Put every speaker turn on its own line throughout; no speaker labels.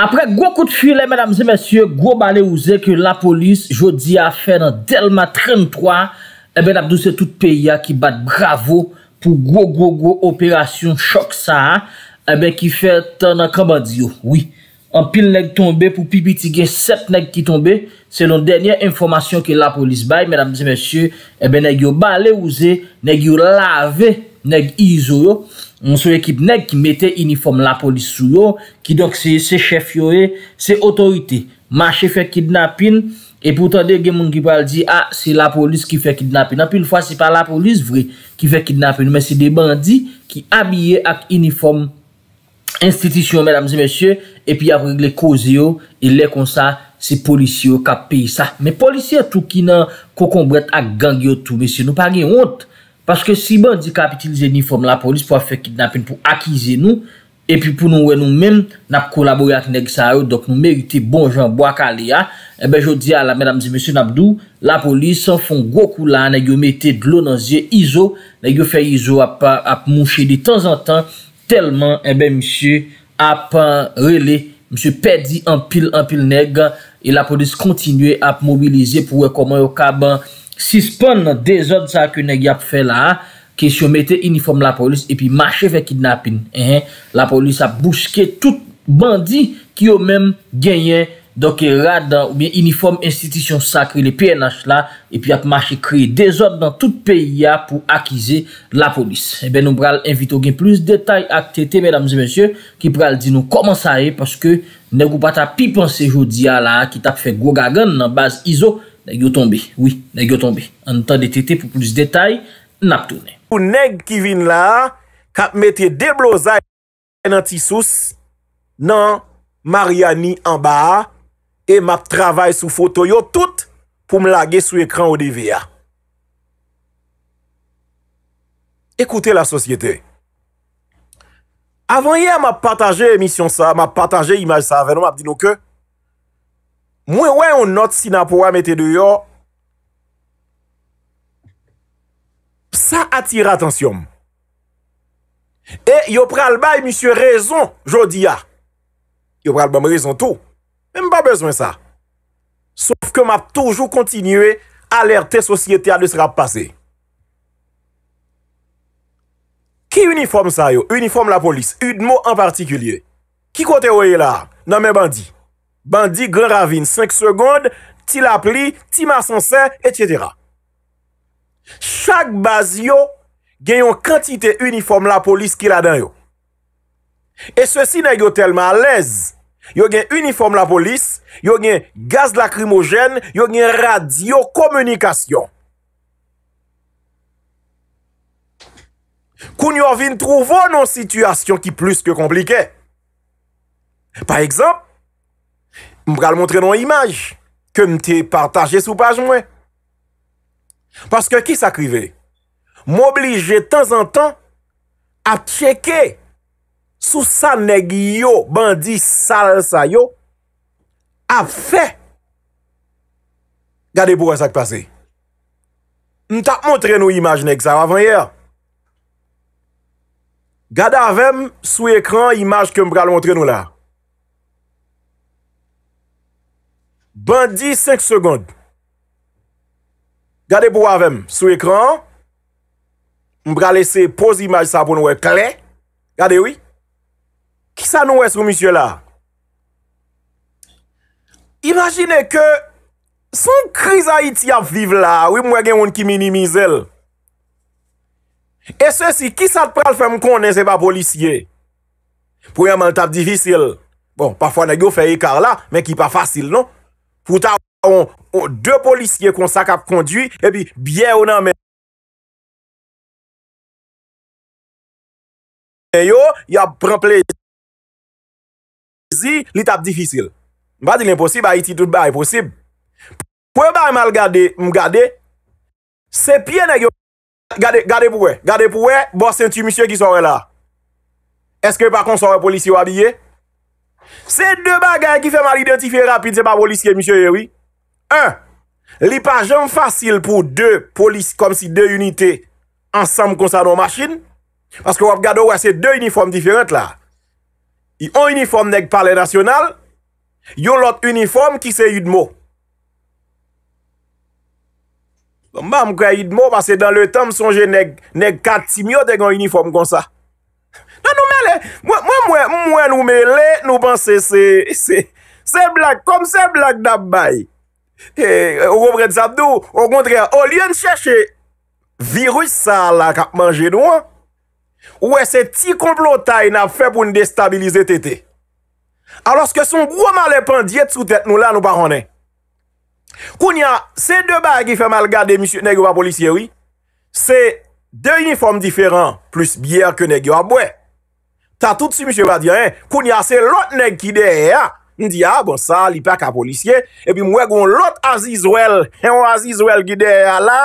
Apre gwo kout filè, mèdam zè mèsyè, gwo bale ou zè ke la polis jodi a fè nan telman 33, mèdam dò se tout peyè ki bat bravo pou gwo gwo gwo operasyon chok sa, mèdam dò se tout peyè ki bat bravo pou gwo gwo gwo operasyon chok sa, mèdam dò se tout peyè ki bat bravo pou gwo gwo gwo operasyon chok sa, On sou ekip neg ki mette uniform la polis sou yo, ki dok se chef yo e, se otorite, manche fe kidnapin, e, e pou tande gen moun kipal di, a, ah, se la polis ki fe kidnapin. Anpil fwa se pa la polis vre, ki fe kidnapin, men se de bandi ki abye ak uniform institisyon, mèdames et mèsyè, epi ak règle koze yo, e lè kon sa, se polis yo ka pey sa. Men polisye tou ki nan kokon bret ak gang yo tou, mèsyè nou pa gen yont, Paske si bandi kap itilize ni form la polis pou a fekid napen pou akize nou, epi pou nou we nou men, nap kolaboryat neg sa yo, dok nou merite bonjouan bo akale ya, ebe jodi ala, mèdam zi mèsyon Abdou, la polis san fon gwo kou la, neyo mette dlo nan zye izo, neyo fe izo ap mouchi de tan zan tan, telman, ebe msye ap rele, msye pedi an pil, an pil neg, e la polis kontinwe ap mobilize pou wekoman yo kaban, Sispon nan dezod sa ke neg yap fe la a, ke si yo mette uniform la polis epi mache ve kidnapin. La polis ap buske tout bandi ki yo men genyen doke radan ou bien uniform institisyon sakri le PNH la epi ap mache kreye dezod nan tout peyi ya pou akize la polis. Ebe eh nou bral evito gen plus detay ak tete, mèdames et mèsyè, ki bral di nou koman sa e paske neg ou pata pi panse joudi ya la a ki tap fe go gagan nan baz izo Nè gyo tombe, wè, nè gyo tombe. An nou tan detite pou plus detay, nè ap tonè. O neg kivin la, kap metye deblozay nan tisous,
nan Mariani an ba, e map travay sou fotoyo tout pou m lage sou ekran o DVA. Ekoute la sosyete. Avan ye a map pataje emisyon sa, map pataje imaj sa, vè non ap di nou ke? Mwen wè yon not si nan pou wè mette de yon. Sa atire atensyon. E yo pral bay mwen se rezon jodi ya. Yo pral bay mwen rezon tou. Mwen pa bezwen sa. Sof ke mwen ap toujou kontinye aler te sosyete a le srap pase. Ki uniform sa yo? Uniform la polis. Un mot an partikulye. Ki kote wè yon la? Nan mwen bandi. Ban di gen ravine, 5 seconde, ti la pli, ti ma san se, etc. Chak baz yo gen yon kantite uniform la polis ki la den yo. E se si nan yo telman alèz. Yo gen uniform la polis, yo gen gaz lakrimogen, yo gen radiokomunikasyon. Koun yo vin trouvo nan sityasyon ki plus ke komplike. Par ekzamp. m pral montre nou imaj ke m te partaje sou paj mwen. Paske ki sa krive, m oblije tan zan tan ap cheke sou sa neg yo bandi sal sa yo ap fe. Gade pou asak pase. M ta montre nou imaj nek sa avan yer. Gade avan sou ekran imaj ke m pral montre nou la. Ben di 5 segonde. Gade pou avèm, sou ekran. Mbra lese poz imaj sa bon wè klen. Gade wè. Ki sa nou wè sou misye la? Imagine ke, son kriz a iti ap vive la, wè mwen gen wè ki minimize l. E se si, ki sa te pral fèm konen se pa polisye? Pou yè man tap divisil. Bon, pafwa nan yo fè ekar la, men ki pa fasil, non? Fouta ou de polisye kon sakap kondwi, e pi bye ou nan men. E yo, ya preplezi, litap difisil. Mba di l'imposib, a iti tout ba e posib. Pwen ba e mal gade, m gade, se pien e yo, gade pou we, gade pou we, bo senti misye ki sorwe la. Eske pa kon sorwe polisye wabye? Se de bagay ki fe mal identifi rapide se pa polisye, misyo eh, yewi. Un, li pa jom fasil pou de polis kom si de unité ansam konsa nou machin. Paske wap gado wè se de uniforme diferent la. Yon uniforme neg pale nasyonal, yon lot uniforme ki se yudmo. Mba bon, mkwa yudmo, paske dan le tan msonje neg katimyo deg yon uniforme konsa. Mwen nou mè lè nou panse se blak kom se blak dap bay. E ou wopred sa dou, ou kontre, ou lyen chèche virus sa la kap manje nou an, ou wè e se ti komplotay na fè pou nou destabilize tete. Alorske son gwo male pandye tsu tèt nou la nou pa ronè. Koun ya, se dè bay ki fè mal gade misyon negyo pa polisye wè, se dè uniforme diferan plus biyèr ke negyo a bwè. Ta tout si M. Badien, kou ni ase lot neg ki de e a. Ni di ah, bon, a, bon sa, li pak a polisye, e bi mwe goun lot aziz wel, e mwen aziz wel ki de e a la,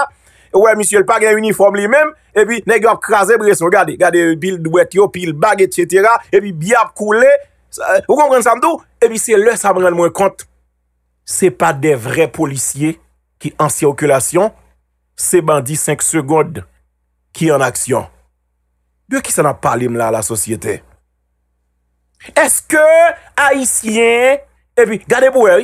e mwen M. le pak gen uniform li men, e bi neg ap kraze breso, gade, gade pil dwetyo, pil bag, et cetera, e bi bi ap koule, ou konpren sa mdo? E bi se le sa mren mwen kont, se pa de vre polisye ki ansi okulasyon, se bandi 5 sekonde ki an aksyon. De ki sa nan palim la la sosyete? Eske Aisyen, e pi gade pou e,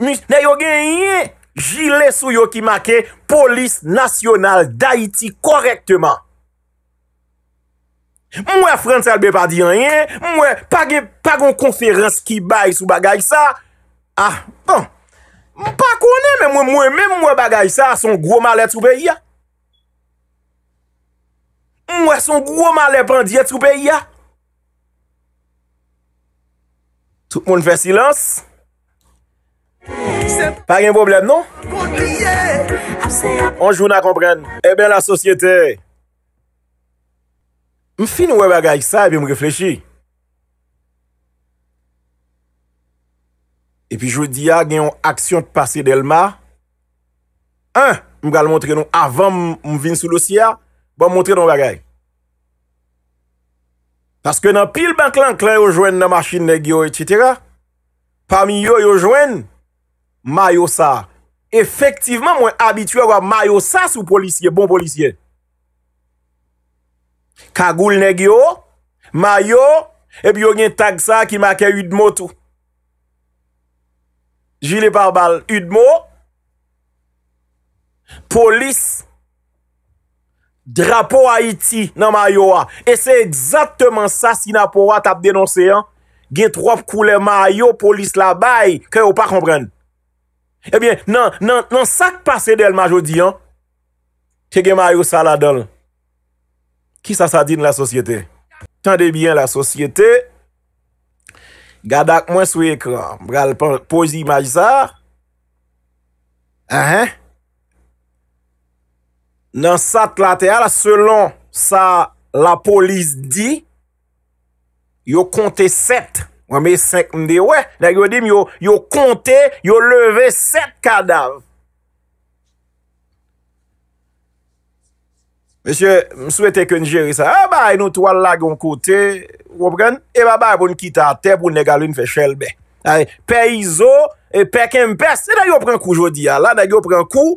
ne yo gen yon jile sou yo ki make polis nasyonal d'Aiti korekteman. Mwen frentel be pa di yon yon, mwen pagon konferans ki bay sou bagay sa, mwen ah, bon, pa konen mwen mwen mwen mwen bagay sa, son gwo malet sou pe yon. Mwen son gwo man le pandye tout peyi ya. Tout moun fè silans. Pa gen problem non?
An
joun a kompren. Eh ebe la sosyete. M fin wè bagay sa ebe m reflechi. E pi jwè diya gen yon aksyon pase del ma. An, m gal montre nou avan m vin sou lousiya. Ba bon, m montre nou bagay. Aske nan pil bank lank la yo jwen nan masjin neg yo, etitera. Pam yoy yo jwen, mayo sa. Efektivman mwen abitua wap mayo sa sou policye, bon policye. Kagoul neg yo, mayo, epi yon gen tag sa ki make yudmo tou. Jile par bal, yudmo, polis, Drapo a iti nan ma yo a. E se exatman sa si na pou a tap denonse an. Gen trope koule ma yo polis la bay. Ke yo pa kompren. Ebyen eh nan sak pase del ma jo di an. Che gen ma yo sa la don. Ki sa sa di nan la sosyete? Tande bien la sosyete. Gadak mwen souye kwa. Mbra l pozi majisa. Ahe. nan sat la te ala, selon sa la polis di, yo konte 7, wame 5, mde we, yo konte, yo leve 7 kadav, mse, mswe ah, eh, bon te ken jeri sa, a bay nou toal la gen kote, wapren, e ba bay bon kitate, bon negaloun fe chelbe, peyizo, e pey kempes, se da yo pren kou jodi ala, da yo pren kou,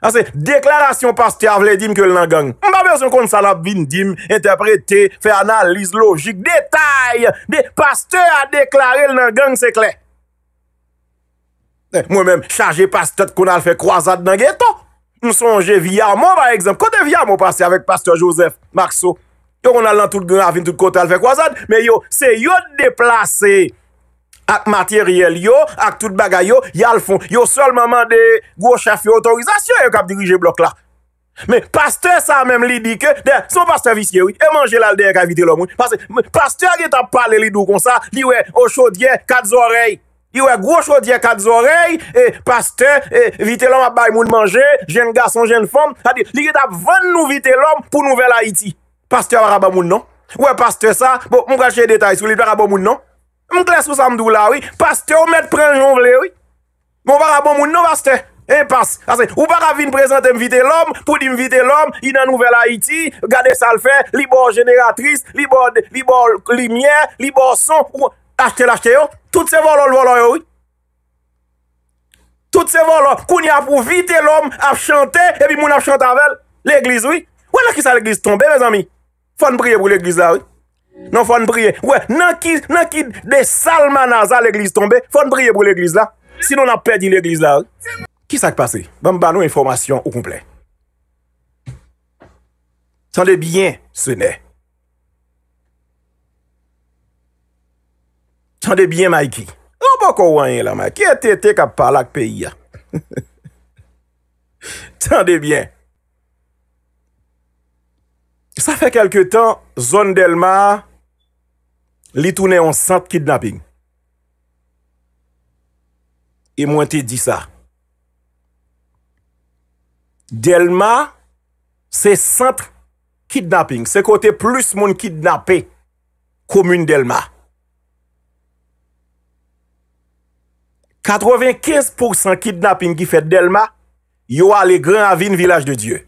A se, deklarasyon paste avle dim ke l nan gang. Mba besyon kon sa la bin dim, interprete, fe analize logik, detay, de paste a deklare l nan gang, se kle. Eh, mwen menm, chaje paste kon al fe kwa zade nan gen ton. Mwen sonje viyamo, par exemple, kote viyamo pase avle paste Joseph, makso, yo kon al nan tout kon avle fin tout kote al fe kwa zade, me yo, se yo deplase, Ak materyel yo, ak tout bagay yo, ya l'fon. Yo sol maman de gwo chafi otorizasyon yo kap dirije blok la. Me, paste sa mèm li dike, de, son paste visye wè, e manje laldeye ka vite lòm wè. Paste, paste a get ap pale li dò kon sa, li wè, o chodye, kat zorey. Li wè, gwo chodye, kat zorey, e, paste, e vite lòm ap bay moun manje, jen gason, jen fon, a di, li get ap ven nou vite lòm pou nouvel Haiti. Paste a wè raban moun nan? Wè, paste sa, bon, moun kalche detay, sou li wè raban moun nan? Mwen kles pou sa mdou la, oui. Pastè ou mèd prè yon vle, oui. Mwen barra bon moun nou pastè. E yon pas. Ase, ou barra vin prezante mvite l'om. Pou di mvite l'om. Yon an nouvel Haiti. Gade sal fè. Libor jeneratris. Libor, libor lumiè. Libor son. Achte l'achte yo. Tout se volò l'volò, oui. Tout se volò. Koun ya pou vite l'om. Ap chante. E bi moun ap chante avèl. L'eglise, oui. Wè la ki sa l'eglise tombe, mè zami? Fon priye pou l Non, nan fwane briye, wè nan ki de salmanaza l'eglise tombe fwane briye pou l'eglise la Sinon nan pedi l'eglise la Ki sa k'pase? Ban m'bano informasyon ou koumple Tande bien, sene Tande bien, maiki Obo k'wanyen la maiki, ete ete kapalak peyi ya Tande bien Sa fè kelke tan, zon Delma, li toune yon sant kidnapping. E mwen te di sa. Delma, se sant kidnapping. Se kote plus moun kidnape, komoun Delma. 95% kidnapping ki fè Delma, yo a le gran avin vilaj de Diyo.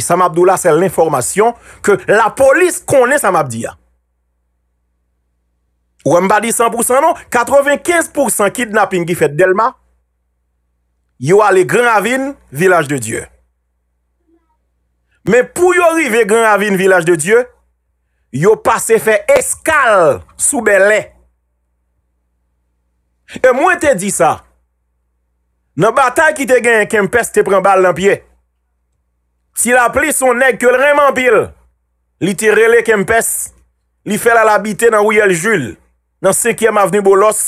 Samabdou la sel l'informasyon Ke la polis konen Samabdou ya Ou an ba di 100% non 95% kidnapping ki fet delma Yo ale Granavine Vilaj de Dieu Men pou yo rive Granavine Vilaj de Dieu Yo pase fe eskal Soube le E mwen te di sa Nan ba ta ki te gen En kem pes te pren bal nan pie Si la pli son neg ke l reman pil, li tirele kempes, li fel al abite nan Ouyele Jul, nan Sekyem Avni Bolos,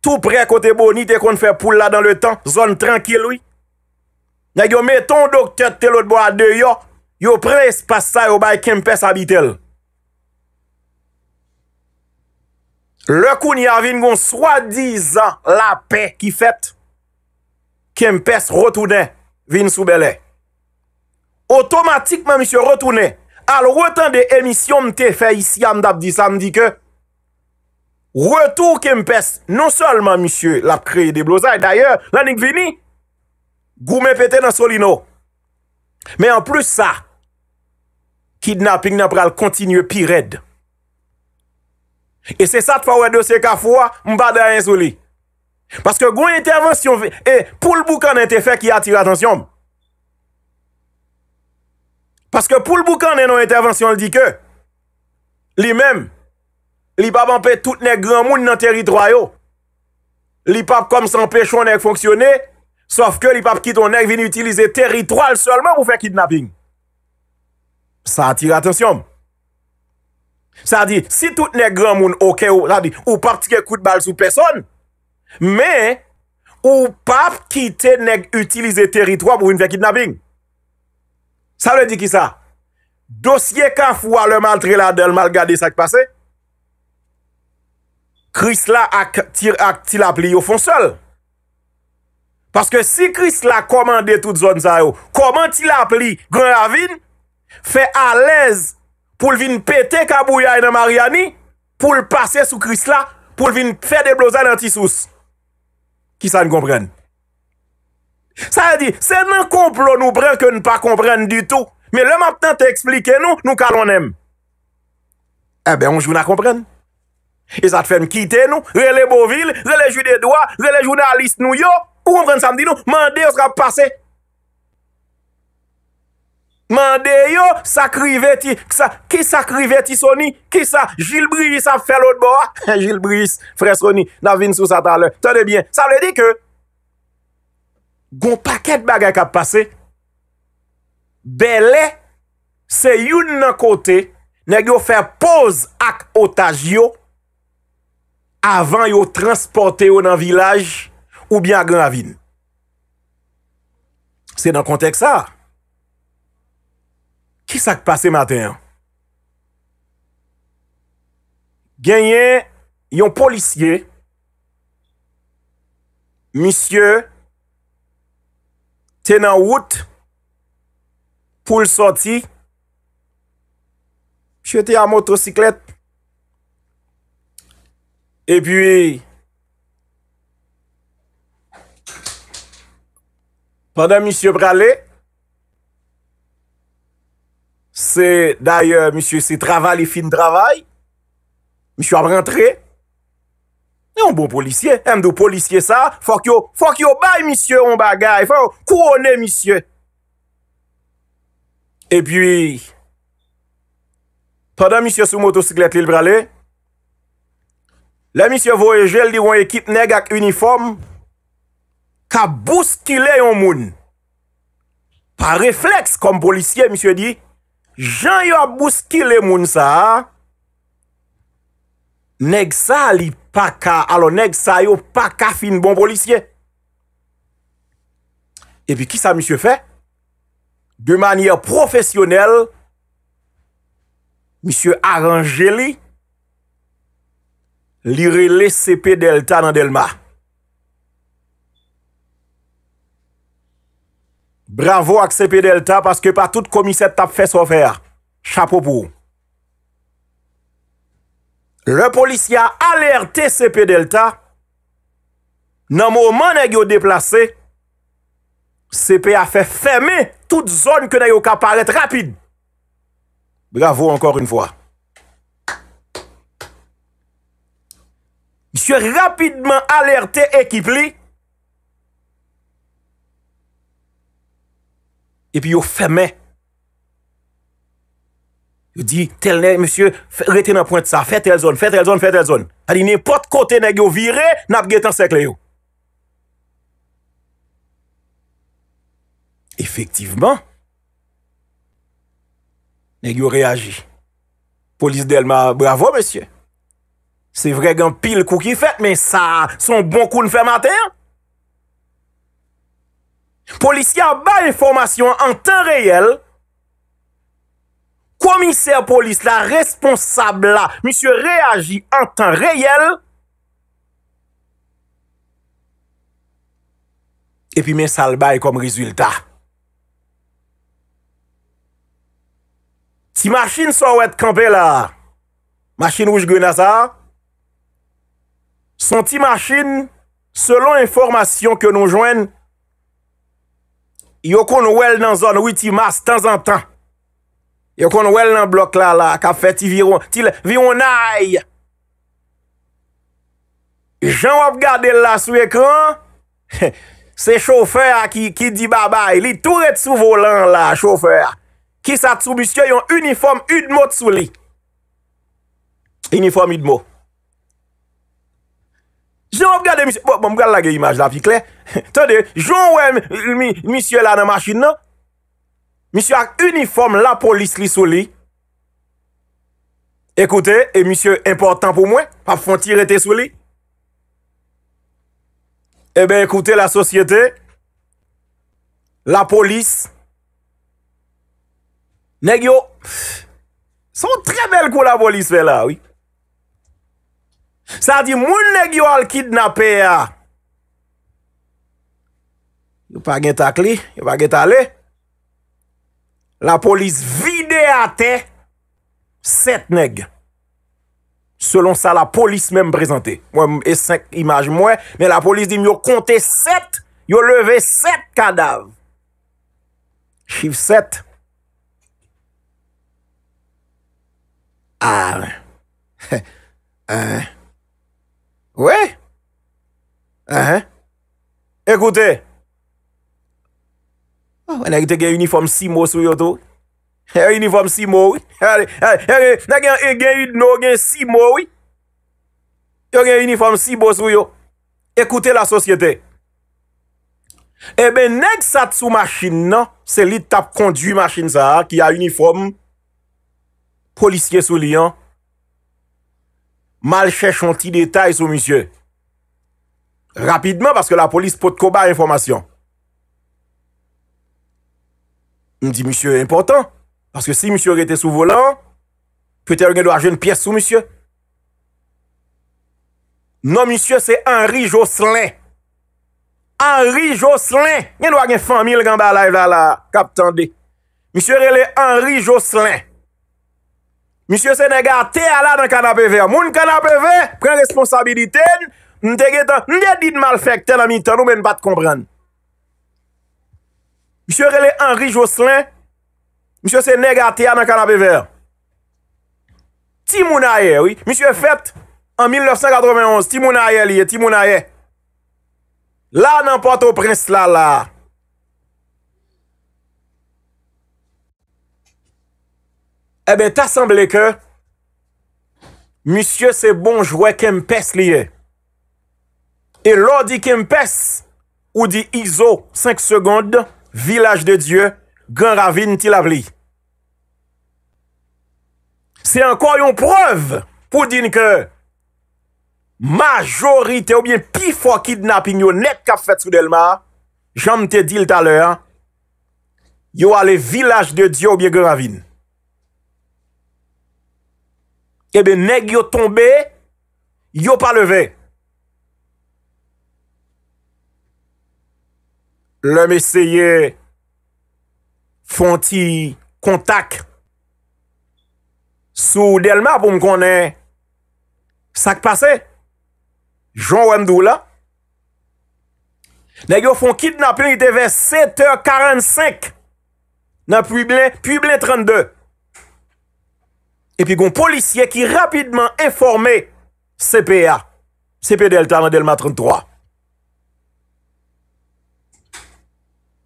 tou pre kote bo ni te kon fè poula dan le tan, zon tranquil ouy. Nye yo meton doktet telot bo ade yo, yo pre spasa yo bay kempes abitel. Le kou ni avin goun swa dizan la pe ki fèt, kempes rotounen vin soubeley. otomatik ma misye retounen, al wotan de emisyon mte fe yisi yam dabdi sa mdi ke, wotou ke mpes, non sol ma misye, lap kreye de blozay, d'ayor, lanik vini, gou men pete nan soli nou, men an plus sa, kidnapping nan pral kontinye pi red, e se sat fawen dosye ka fwa, mbade a yin soli, paske gou intervensyon ve, eh, e pou lbou kan ente fe ki atire atensyon m, Paske pou l'boukan nenon intervensyon l di ke Li mem Li pap anpe tout nek gran moun nan teritroyo Li pap kom san pechon nek fonksyonne Sof ke li pap kiton nek vini utilize teritroyl solman pou fe kidnabing Sa atire atensyon Sa di si tout nek gran moun okey ou Sa di ou pap tike kout bal sou peson Men Ou pap kite nek utilize teritroyl pou vini fe kidnabing Sa le di ki sa, dosye ka fwa le mal tre la del mal gade sak pase, kris la ak ti la pli yo fon sol. Paske si kris la komande tout zon za yo, koman ti la pli gran avin, fe alez pou vin pete kabouyay e nan mariani, pou l pase sou kris la, pou vin fe deblozay nan tisous. Ki sa n komprenne? Sa yè di, se nan komplon nou bre, ke nou pa komprenn di tou, me lè map tan te eksplike nou, nou ka l'on em. Ebe, on joun a komprenn. E sa te fèm kite nou, rele Boville, rele Joude Edouard, rele jounaliste nou yo, koum prenn samdi nou, mande yo sra passe. Mande yo, sa kriveti, ki sa kriveti soni, ki sa jilbriji sa fèl odboa, jilbriji, fre soni, na vin sou satan lè, te de bien, sa le di ke, Gon paket bagay kap pase. Bele, se youn nan kote, neg yo fè poz ak otaj yo, avan yo transporte yo nan vilaj, oubyan gen avin. Se nan kontek sa, kis ak pase maten? Genyen, yon polisye, misye, moun, Tè nan wout, pou l sorti, jwè tè yon motosiklet. E pwi, padan msye brale, d'ay msye si travale fin travale, msye ap rentre. yon bon polisye, m do polisye sa, fok yo, fok yo bay misye, yon bagay, fok yo, kou wone misye. E pi, padan misye sou motosiklet li l brale, la misye voye jel di woye kit neg ak uniform, ka bouskile yon moun, pa refleks kom polisye, misye di, jan yon bouskile moun sa, neg sa li poun, Pa ka alonek sayo, pa ka fin bon polisye. E pi ki sa misyo fe? De manye profesyonel, misyo Arangeli, lire le CP Delta nan del ma. Bravo ak CP Delta, paske pa tout komiset tap fes ofer. Chapo pou ou. le polisi a alerte CP Delta, nan mou man e gyo deplase, CP a fe feme tout zon ke nan yo kapal et rapide. Bravo, ankor yon vwa. Yon se rapidman alerte ekip li, epi yo feme. Ou di, tel ne, monsye, rete nan point sa, fe tel zon, fe tel zon, fe tel zon. Ali, ne pot kote negyo vire, nap getan sek le yo. Efektivman, negyo reagi. Polis del ma, bravo monsye. Se vre gen pil kou ki fet, men sa son bon kou nou fe mater. Polisya ba informasyon an tan reyel, Komiser polis la, responsable la, mi se reagi an tan reyel, epi men salbay kom rezultat. Ti masin sa ou et kampe la, masin ou jgue nazar, son ti masin, selon informasyon ke nou jwen, yo kon nou el nan zon, ou ti mas tan zan tan, Yo kon wèl nan blok la la, kap fè ti viron, ti vironay. Jan wèp gade la sou ekran, se choufer ki di babay, li touret sou volan la, choufer. Ki sa sou misye yon uniform yidmo sou li. Uniform yidmo. Jan wèp gade misye, mwen bon, bon, mwen gade la ge imaj la pi kle. Tade, jan wèp misye la nan masjin nan. misyo ak uniform la polis li sou li, ekoute, e misyo important pou mwen, pa fon tire te sou li, ebe eh ekoute la sosyete, la polis, negyo, son tre bel kou la polis ve la, sa di moun negyo al kidnapè ya, ah. yo pa gen tak li, yo pa gen talè, La polis videate set neg. Selon sa la polis menm prezante. Mwen esen imaj mwen, men la polis di m yo konte set, yo leve set kadav. Chiv set. Ah. Ah. Wey. Ah. Ekoute. Ekoute. Wè nèk te gen uniform si mò sou yo tou? E yon uniform si mò wè? Nèk gen yon nou gen si mò wè? Yon gen uniform si mò sou yo? Ekoute la sosyete. E ben nèk sat sou masjin nan, se li tap kondwi masjin sa, ki a uniform, polisye sou li an, mal chèch an ti detay sou misye. Rapidman, paske la polis pot koba informasyon. M di, msye, e important. Paske si msye rete sou volan, pwete re gen do a jen piyes sou msye. Non, msye, se Henri Josselin. Henri Josselin. Gen do a gen famil gen ba la, la, la, kapitan de. Msye re le Henri Josselin. Msye, se nega, te ala nan kanapéve. Moun kanapéve, pren responsabilite. N de dit mal fèk ten a mi tan ou men bat kompran. Mishye rele Henri Josselin, mishye se negate a nan kan api ver. Timounaye, oui. Mishye fèpt en 1991. Timounaye liye, Timounaye. La nan pato prince la la. Ebe, ta semblé ke, mishye se bon jwè Kempes liye. E lo di Kempes, ou di Izo, 5 seconde, Vilaj de Diyo gen ravine ti la vli. Se anko yon preuve pou din ke majorite ou bien pi fwa kidnapin yo nek kap fet soudelma, janm te dil taler, yo wale Vilaj de Diyo ou bien gen ravine. Ebe eh neg yo tombe, yo pa leve. Ebe. lèm eseye fonti kontak sou delman pou m konen sak pase, joun wèndou la. Nè yo fon kidnap, yon te ve 7h45, nan publen 32. Epi goun polisye ki rapidman informe CPA, CPDLT an delman 33. A.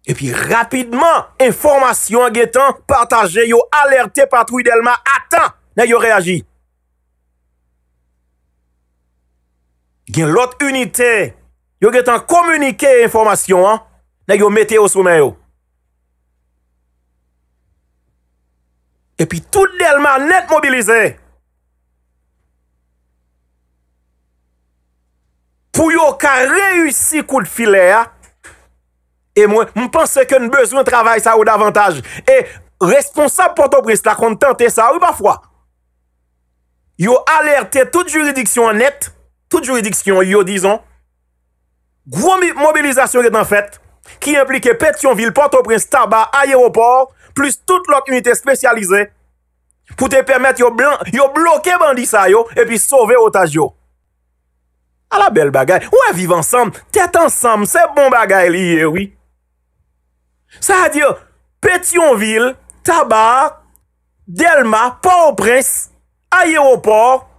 E pi rapidman, informasyon an getan partaje, yo alerte patou idelman, atan, nan yo reagi. Gen lot unité, yo getan komunike informasyon an, nan yo mete yo soumen yo. E pi tout delman net mobilize. Pou yo ka reyusi kout filè ya, E mwen, mwen pense ke n bezwen travay sa ou davantage. E responsab Port-au-Prince la kontente sa ou pa fwa. Yo alerte tout juridiksyon net, tout juridiksyon yo dizon, gwo mobilizasyon etan fet, ki implike Pétionville, Port-au-Prince, Taba, Aéroport, plus tout lot unité spesyalize, pou te permette yo bloke bandi sa yo, e pi sove otaj yo. A la bel bagay, ou e vive ansam, tet ansam, se bon bagay liye wii. Sa a diyo, Pétionville, Tabar, Delma, Port-au-Prince, Ayé-au-Port,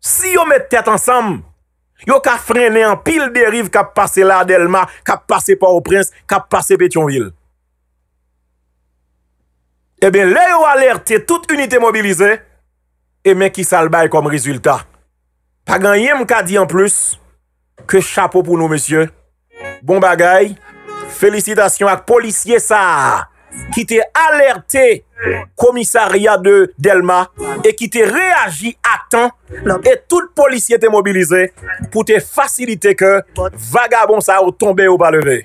si yo met tèt ansam, yo ka frene an pil derive ka pase la Delma, ka pase Port-au-Prince, ka pase Pétionville. Ebe, eh le yo alerte tout unité mobilize, e eh men ki salbay kom rezultat. Pagan, yem ka di en plus, ke chapo pou nou mesye, bon bagay. Felicitasyon ak polisye sa ki te alerte komisarya de Delma e ki te reagi atan e tout polisye te mobilize pou te fasilite ke vagabonsa ou tombe ou ba leve.